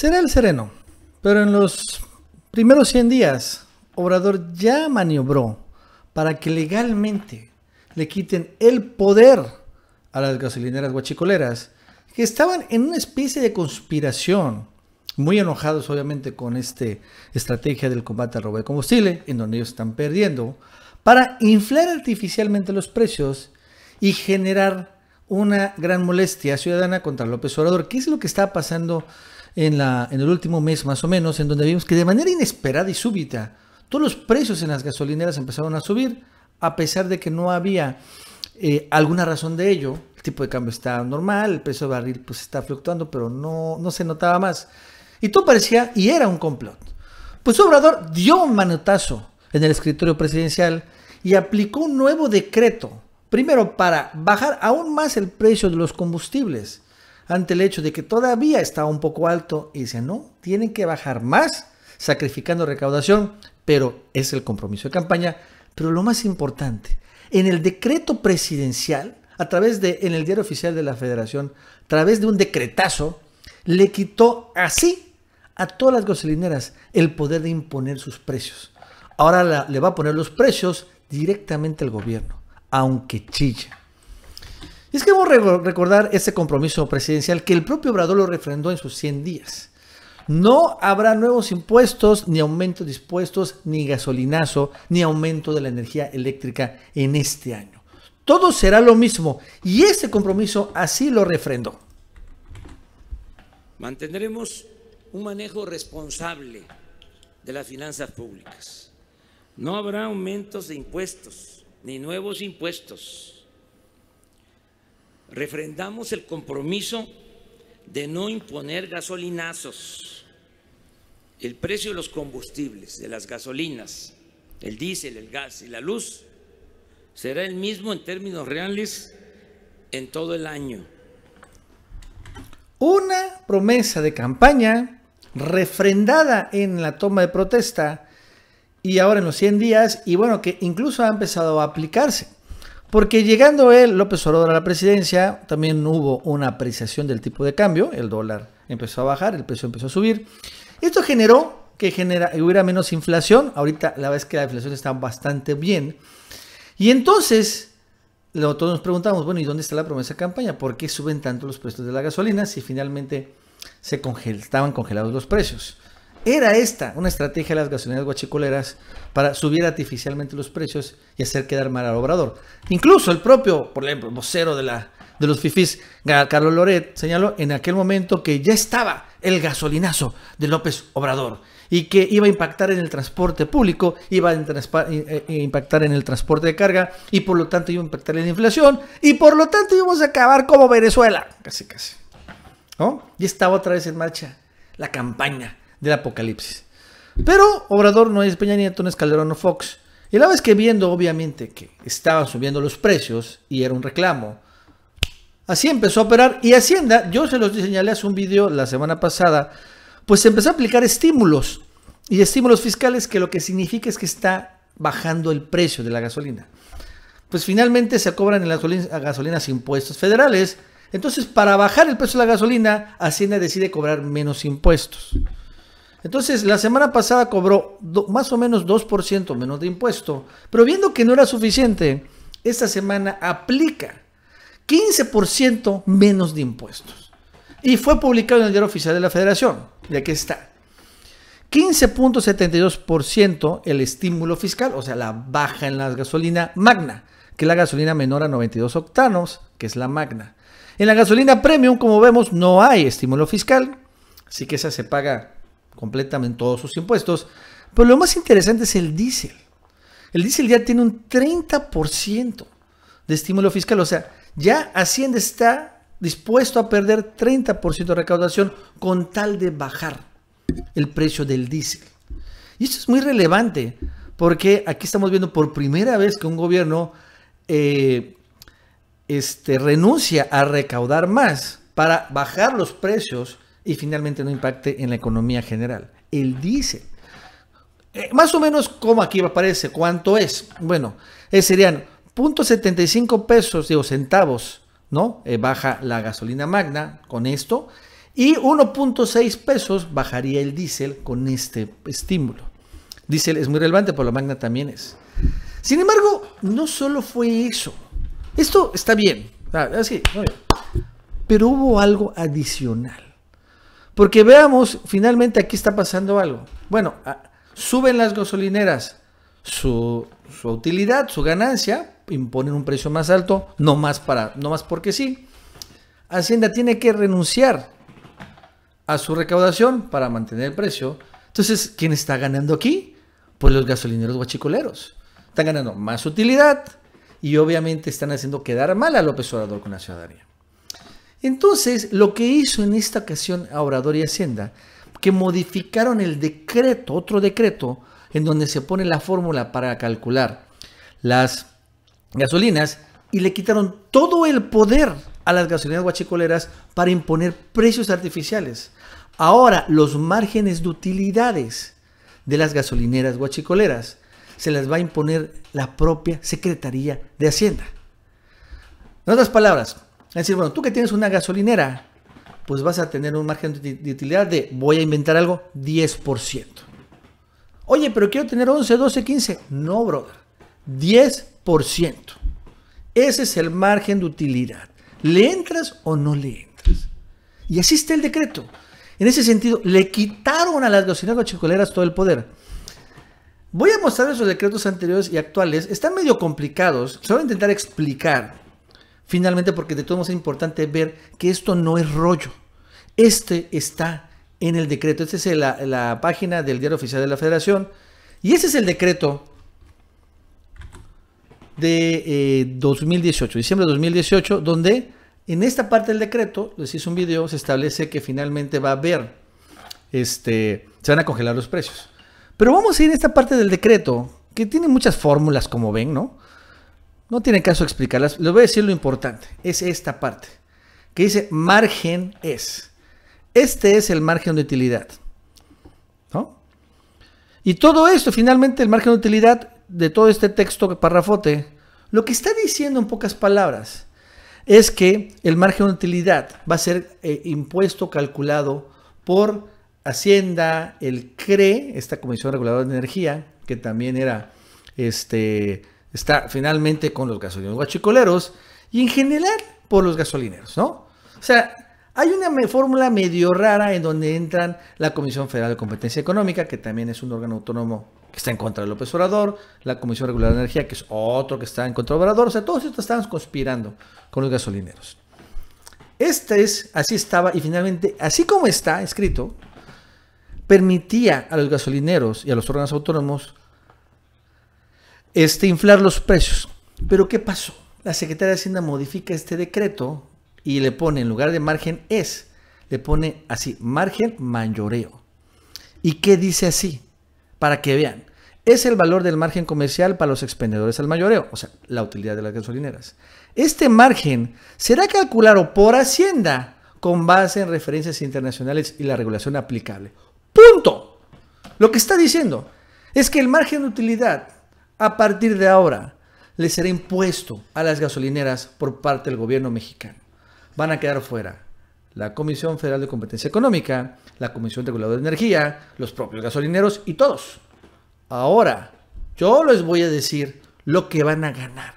Será el sereno, pero en los primeros 100 días, Obrador ya maniobró para que legalmente le quiten el poder a las gasolineras guachicoleras, que estaban en una especie de conspiración, muy enojados obviamente con esta estrategia del combate al robo de combustible, en donde ellos están perdiendo, para inflar artificialmente los precios y generar una gran molestia ciudadana contra López Obrador. ¿Qué es lo que está pasando en, el último mes más o menos, en donde vimos que de manera inesperada y súbita, todos los precios en las gasolineras empezaron a subir, a pesar de que no había eh, alguna razón de ello. El tipo de cambio está normal, el precio del barril pues está fluctuando, pero no, no se notaba más. Y todo parecía, y era un complot. Pues Obrador dio un manotazo en el escritorio presidencial y aplicó un nuevo decreto, primero para bajar aún más el precio de los combustibles ante el hecho de que todavía está un poco alto y dice, no, tienen que bajar más sacrificando recaudación, pero es el compromiso de campaña. Pero lo más importante, en el decreto presidencial, a través de, en el diario oficial de la federación, a través de un decretazo, le quitó así a todas las gasolineras el poder de imponer sus precios. Ahora le va a poner los precios directamente al gobierno, aunque chilla. Y es que vamos a recordar ese compromiso presidencial que el propio Obrador lo refrendó en sus 100 días. No habrá nuevos impuestos, ni aumentos de ni gasolinazo, ni aumento de la energía eléctrica en este año. Todo será lo mismo y ese compromiso así lo refrendó. Mantendremos un manejo responsable de las finanzas públicas. No habrá aumentos de impuestos, ni nuevos impuestos refrendamos el compromiso de no imponer gasolinazos. El precio de los combustibles, de las gasolinas, el diésel, el gas y la luz será el mismo en términos reales en todo el año. Una promesa de campaña refrendada en la toma de protesta y ahora en los 100 días y bueno, que incluso ha empezado a aplicarse. Porque llegando él, López Obrador, a la presidencia, también hubo una apreciación del tipo de cambio, el dólar empezó a bajar, el precio empezó a subir. Esto generó que hubiera menos inflación, ahorita la vez que la inflación está bastante bien. Y entonces, todos nos preguntamos, bueno, ¿y dónde está la promesa de campaña? ¿Por qué suben tanto los precios de la gasolina si finalmente se congelaban estaban congelados los precios? Era esta una estrategia de las gasolineras guachicoleras para subir artificialmente los precios y hacer quedar mal al obrador. Incluso el propio, por ejemplo, vocero de, la, de los FIFIs, Carlos Loret, señaló en aquel momento que ya estaba el gasolinazo de López Obrador y que iba a impactar en el transporte público, iba a eh, impactar en el transporte de carga y por lo tanto iba a impactar en la inflación y por lo tanto íbamos a acabar como Venezuela. Casi, casi. Y estaba otra vez en marcha la campaña del apocalipsis. Pero Obrador no es Peña Nieto, no es Calderón o Fox. Y la vez que viendo, obviamente, que estaban subiendo los precios y era un reclamo, así empezó a operar. Y Hacienda, yo se los señalé hace un video la semana pasada, pues empezó a aplicar estímulos y estímulos fiscales que lo que significa es que está bajando el precio de la gasolina. Pues finalmente se cobran en las gasolinas impuestos federales. Entonces, para bajar el precio de la gasolina, Hacienda decide cobrar menos impuestos. Entonces, la semana pasada cobró más o menos 2% menos de impuesto, pero viendo que no era suficiente, esta semana aplica 15% menos de impuestos. Y fue publicado en el diario oficial de la federación, y aquí está. 15.72% el estímulo fiscal, o sea, la baja en la gasolina magna, que es la gasolina menor a 92 octanos, que es la magna. En la gasolina premium, como vemos, no hay estímulo fiscal, así que esa se paga completamente todos sus impuestos. Pero lo más interesante es el diésel. El diésel ya tiene un 30% de estímulo fiscal, o sea, ya Hacienda está dispuesto a perder 30% de recaudación con tal de bajar el precio del diésel. Y esto es muy relevante porque aquí estamos viendo por primera vez que un gobierno eh, este, renuncia a recaudar más para bajar los precios y finalmente no impacte en la economía general. El diésel. Eh, más o menos como aquí aparece, ¿cuánto es? Bueno, eh, serían 0.75 pesos, O centavos, ¿no? Eh, baja la gasolina magna con esto y 1.6 pesos bajaría el diésel con este estímulo. Diésel es muy relevante, pero la magna también es. Sin embargo, no solo fue eso. Esto está bien, ah, así, pero hubo algo adicional. Porque veamos, finalmente aquí está pasando algo. Bueno, ah, suben las gasolineras su, utilidad, su ganancia, imponen un precio más alto, no más, para, no más porque sí. Hacienda tiene que renunciar a su recaudación para mantener el precio. Entonces, ¿quién está ganando aquí? Pues los gasolineros guachicoleros. Están ganando más utilidad y obviamente están haciendo quedar mal a López Obrador con la ciudadanía. Entonces, lo que hizo en esta ocasión a Obrador y Hacienda, que modificaron el decreto, otro decreto, en donde se pone la fórmula para calcular las gasolinas y le quitaron todo el poder a las gasolineras guachicoleras para imponer precios artificiales. Ahora, los márgenes de utilidades de las gasolineras guachicoleras se las va a imponer la propia Secretaría de Hacienda. En otras palabras, es decir, bueno, tú que tienes una gasolinera, pues vas a tener un margen de utilidad de, voy a inventar algo, 10%. Oye, pero quiero tener 11, 12, 15. No, brother. 10%. Ese es el margen de utilidad. ¿Le entras o no le entras? Y así está el decreto. En ese sentido, le quitaron a las gasolineras chicoleras todo el poder. Voy a mostrarles los decretos anteriores y actuales. Están medio complicados. Se a intentar explicar Finalmente, porque de todos modos es importante ver que esto no es rollo. Este está en el decreto. Esta es la, página del Diario Oficial de la Federación. Y ese es el decreto de 2018, eh, diciembre de 2018, donde en esta parte del decreto, les hice un video, se establece que finalmente va a haber, este, se van a congelar los precios. Pero vamos a ir a esta parte del decreto, que tiene muchas fórmulas, como ven, ¿no? No tiene caso explicarlas. Les voy a decir lo importante. Es esta parte. Que dice margen es. Este es el margen de utilidad. ¿No? Y todo esto, finalmente, el margen de utilidad de todo este texto parrafote, lo que está diciendo en pocas palabras es que el margen de utilidad va a ser eh, impuesto calculado por Hacienda, el CRE, esta Comisión Reguladora de Energía, que también era este está finalmente con los gasolineros guachicoleros y en general por los gasolineros, ¿no? O sea, hay una fórmula medio rara en donde entran la Comisión Federal de Competencia Económica, que también es un órgano autónomo que está en contra de López Obrador, la Comisión Regular de Energía, que es otro que está en contra de Obrador, o sea, todos estos estaban conspirando con los gasolineros. Este es, así estaba, y finalmente, así como está escrito, permitía a los gasolineros y a los órganos autónomos este, inflar los precios. Pero ¿qué pasó? La Secretaría de Hacienda modifica este decreto y le pone, en lugar de margen es, le pone así, margen mayoreo. ¿Y qué dice así? Para que vean, es el valor del margen comercial para los expendedores al mayoreo, o sea, la utilidad de las gasolineras. Este margen será calculado por Hacienda con base en referencias internacionales y la regulación aplicable. Punto. Lo que está diciendo es que el margen de utilidad a partir de ahora, le será impuesto a las gasolineras por parte del gobierno mexicano. Van a quedar fuera la Comisión Federal de Competencia Económica, la Comisión Reguladora de Energía, los propios gasolineros y todos. Ahora, yo les voy a decir lo que van a ganar.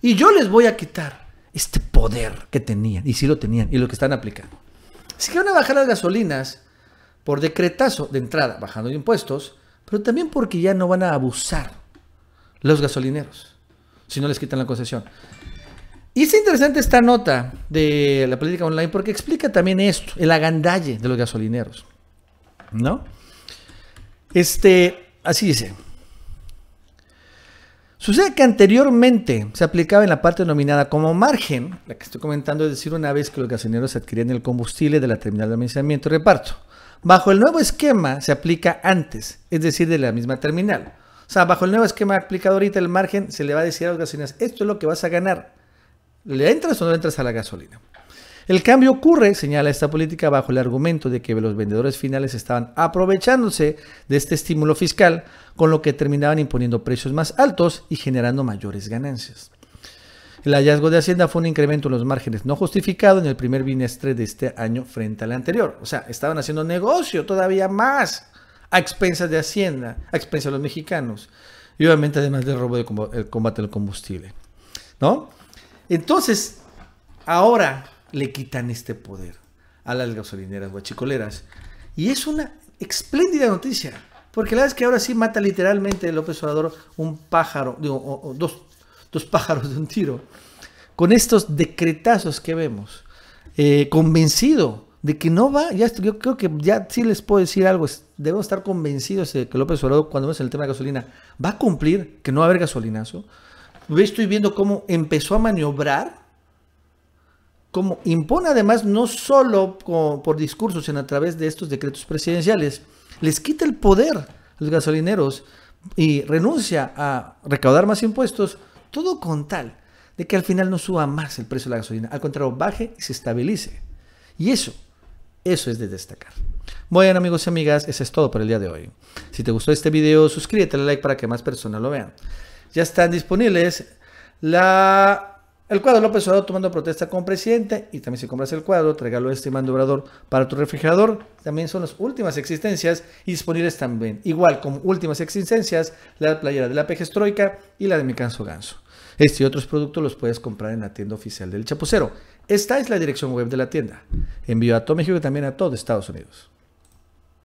Y yo les voy a quitar este poder que tenían, y sí lo tenían, y lo que están aplicando. Si que van a bajar las gasolinas por decretazo de entrada, bajando impuestos, pero también porque ya no van a abusar los gasolineros, si no les quitan la concesión. Y es interesante esta nota de la política online porque explica también esto, el agandalle de los gasolineros. ¿No? Este, así dice. Sucede que anteriormente se aplicaba en la parte denominada como margen, la que estoy comentando, es decir, una vez que los gasolineros adquirían el combustible de la terminal de almacenamiento y reparto. Bajo el nuevo esquema se aplica antes, es decir, de la misma terminal sea, bajo el nuevo esquema aplicado ahorita, el margen se le va a decir a las gasolinas, esto es lo que vas a ganar. ¿Le entras o no entras a la gasolina? El cambio ocurre, señala esta política, bajo el argumento de que los vendedores finales estaban aprovechándose de este estímulo fiscal, con lo que terminaban imponiendo precios más altos y generando mayores ganancias. El hallazgo de Hacienda fue un incremento en los márgenes no justificado en el primer bimestre de este año frente al anterior. O sea, estaban haciendo negocio todavía más a expensas de Hacienda, a expensas de los mexicanos. Y obviamente además del robo del combate al combustible. ¿No? Entonces, ahora le quitan este poder a las gasolineras guachicoleras. Y es una espléndida noticia. Porque la verdad es que ahora sí mata literalmente López Obrador un pájaro, o, dos, dos, pájaros de un tiro. Con estos decretazos que vemos, eh, convencido de que no va, ya yo creo que ya sí les puedo decir algo, debemos estar convencidos de que López Obrador, cuando vemos el tema de gasolina, va a cumplir, que no va a haber gasolinazo. Estoy viendo cómo empezó a maniobrar, cómo impone además no solo por discursos, sino a través de estos decretos presidenciales, les quita el poder a los gasolineros y renuncia a recaudar más impuestos, todo con tal de que al final no suba más el precio de la gasolina, al contrario, baje y se estabilice. Y eso eso es de destacar. Bueno amigos y amigas, eso es todo por el día de hoy. Si te gustó este video, suscríbete, dale like para que más personas lo vean. Ya están disponibles la el cuadro López Obrador tomando protesta con presidente. Y también si compras el cuadro, tráigalo este mando para tu refrigerador. También son las últimas existencias y disponibles también. Igual como últimas existencias, la playera de la estroica y la de Mi Canso Ganso. Este y otros productos los puedes comprar en la tienda oficial del Chapucero. Esta es la dirección web de la tienda. Envío a todo México y también a todo Estados Unidos.